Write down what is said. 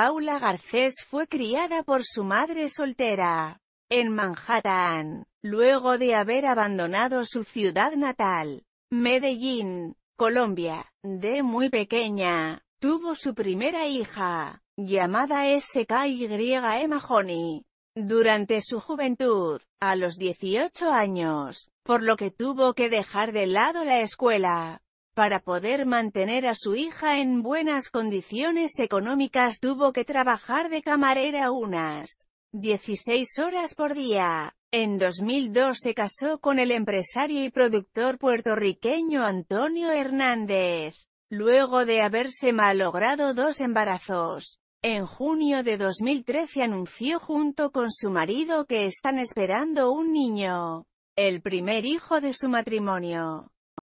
Paula Garcés fue criada por su madre soltera en Manhattan, luego de haber abandonado su ciudad natal, Medellín, Colombia. De muy pequeña, tuvo su primera hija, llamada SKY Mahoney, durante su juventud, a los 18 años, por lo que tuvo que dejar de lado la escuela. Para poder mantener a su hija en buenas condiciones económicas tuvo que trabajar de camarera unas 16 horas por día. En 2002 se casó con el empresario y productor puertorriqueño Antonio Hernández, luego de haberse malogrado dos embarazos. En junio de 2013 anunció junto con su marido que están esperando un niño, el primer hijo de su matrimonio.